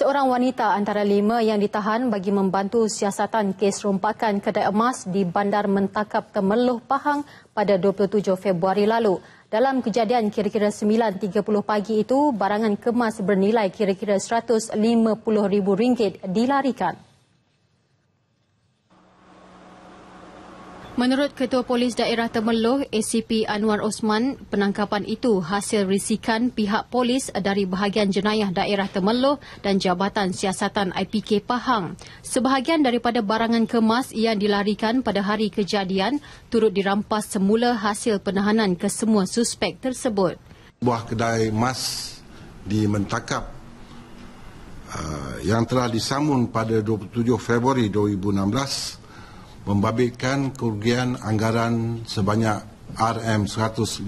Seorang wanita antara lima yang ditahan bagi membantu siasatan kes rompakan kedai emas di Bandar Mentakap Kemeluh Pahang pada 27 Februari lalu. Dalam kejadian kira-kira 9.30 pagi itu, barangan kemas bernilai kira-kira RM150,000 dilarikan. Menurut Ketua Polis Daerah Temerloh, ACP Anwar Osman, penangkapan itu hasil risikan pihak polis dari bahagian jenayah daerah Temerloh dan Jabatan Siasatan IPK Pahang. Sebahagian daripada barangan kemas yang dilarikan pada hari kejadian turut dirampas semula hasil penahanan ke semua suspek tersebut. Buah kedai emas di Mentakap uh, yang telah disamun pada 27 Februari 2016 membabitkan kerugian anggaran sebanyak RM150,000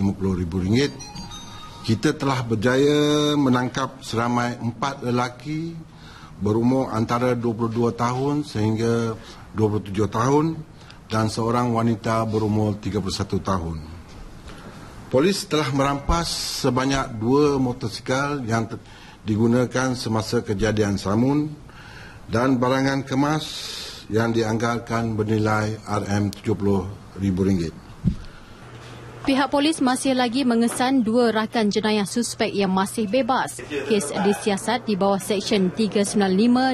kita telah berjaya menangkap seramai empat lelaki berumur antara 22 tahun sehingga 27 tahun dan seorang wanita berumur 31 tahun. Polis telah merampas sebanyak dua motosikal yang digunakan semasa kejadian samun dan barangan kemas yang dianggarkan bernilai RM70,000. Pihak polis masih lagi mengesan dua rakan jenayah suspek yang masih bebas. Kes disiasat di bawah Seksyen 395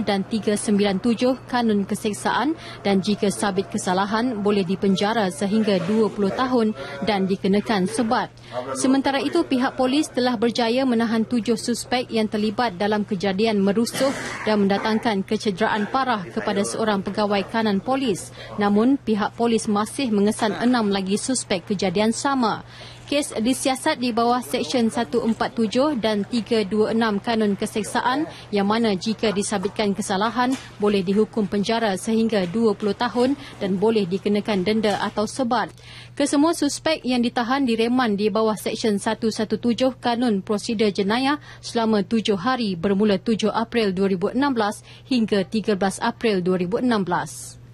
dan 397 Kanun Keseksaan dan jika sabit kesalahan boleh dipenjara sehingga 20 tahun dan dikenakan sebat. Sementara itu pihak polis telah berjaya menahan tujuh suspek yang terlibat dalam kejadian merusuh dan mendatangkan kecederaan parah kepada seorang pegawai kanan polis. Namun pihak polis masih mengesan enam lagi suspek kejadian sama pertama. Kes disiasat di bawah Seksyen 147 dan 326 Kanun Keseksaan yang mana jika disabitkan kesalahan boleh dihukum penjara sehingga 20 tahun dan boleh dikenakan denda atau sebat. Kesemua suspek yang ditahan direman di bawah Seksyen 117 Kanun Prosedur Jenayah selama 7 hari bermula 7 April 2016 hingga 13 April 2016.